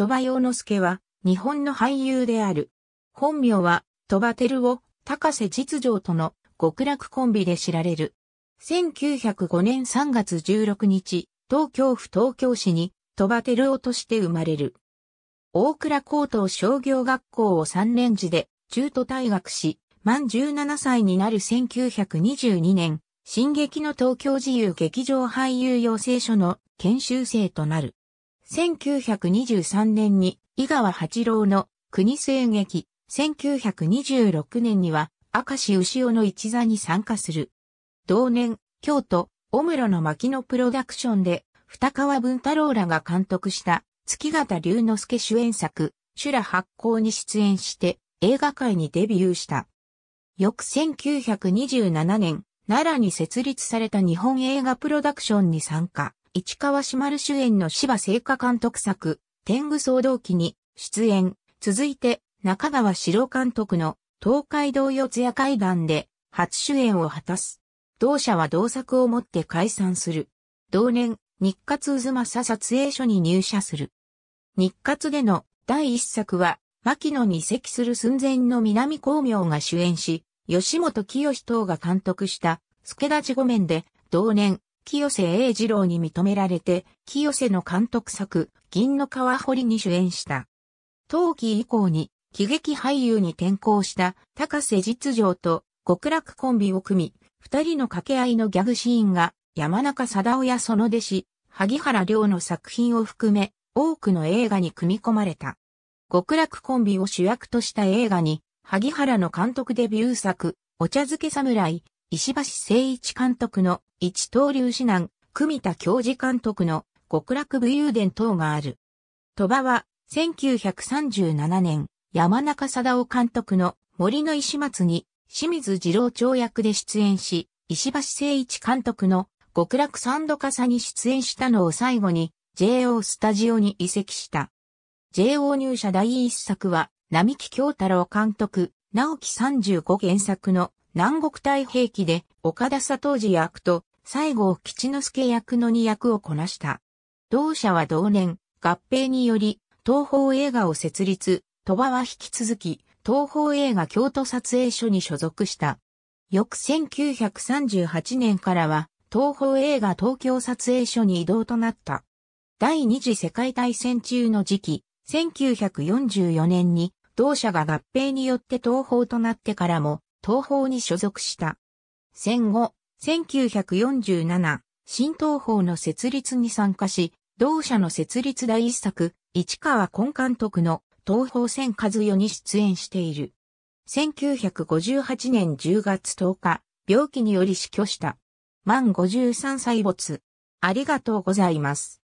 鳥羽洋之助は、日本の俳優である。本名は、鳥羽照を、高瀬実情との極楽コンビで知られる。1905年3月16日、東京府東京市に、鳥羽照夫として生まれる。大倉高等商業学校を3年次で、中途退学し、満17歳になる1922年、進撃の東京自由劇場俳優養成所の研修生となる。1923年に井川八郎の国政劇、1926年には明石牛尾の一座に参加する。同年、京都、小室の牧野プロダクションで、二川文太郎らが監督した月形龍之介主演作、修羅発行に出演して映画界にデビューした。翌1927年、奈良に設立された日本映画プロダクションに参加。市川志丸主演の芝聖火監督作、天狗騒動記に出演。続いて、中川史郎監督の東海道四谷会談で初主演を果たす。同社は同作をもって解散する。同年、日活渦政撮影所に入社する。日活での第一作は、牧野に移籍する寸前の南光明が主演し、吉本清等が監督した、助立御免で、同年、清瀬英二郎に認められて、清瀬の監督作、銀の川堀に主演した。冬季以降に、喜劇俳優に転向した高瀬実情と極楽コンビを組み、二人の掛け合いのギャグシーンが山中貞夫やその弟子、萩原亮の作品を含め、多くの映画に組み込まれた。極楽コンビを主役とした映画に、萩原の監督デビュー作、お茶漬け侍、石橋誠一監督の一刀流指南、久美田教授監督の極楽武勇伝等がある。鳥羽は、1937年、山中貞夫監督の森の石松に清水二郎長役で出演し、石橋誠一監督の極楽三度笠に出演したのを最後に JO スタジオに移籍した。JO 入社第一作は、並木京太郎監督、直木35原作の南国太平記で岡田佐藤治役と西郷吉之助役の2役をこなした。同社は同年、合併により東方映画を設立、鳥羽は引き続き東方映画京都撮影所に所属した。翌1938年からは東方映画東京撮影所に移動となった。第二次世界大戦中の時期、1944年に同社が合併によって東方となってからも東方に所属した。戦後、1947、新東方の設立に参加し、同社の設立第一作、市川根監督の東方戦和代に出演している。1958年10月10日、病気により死去した。満53歳没。ありがとうございます。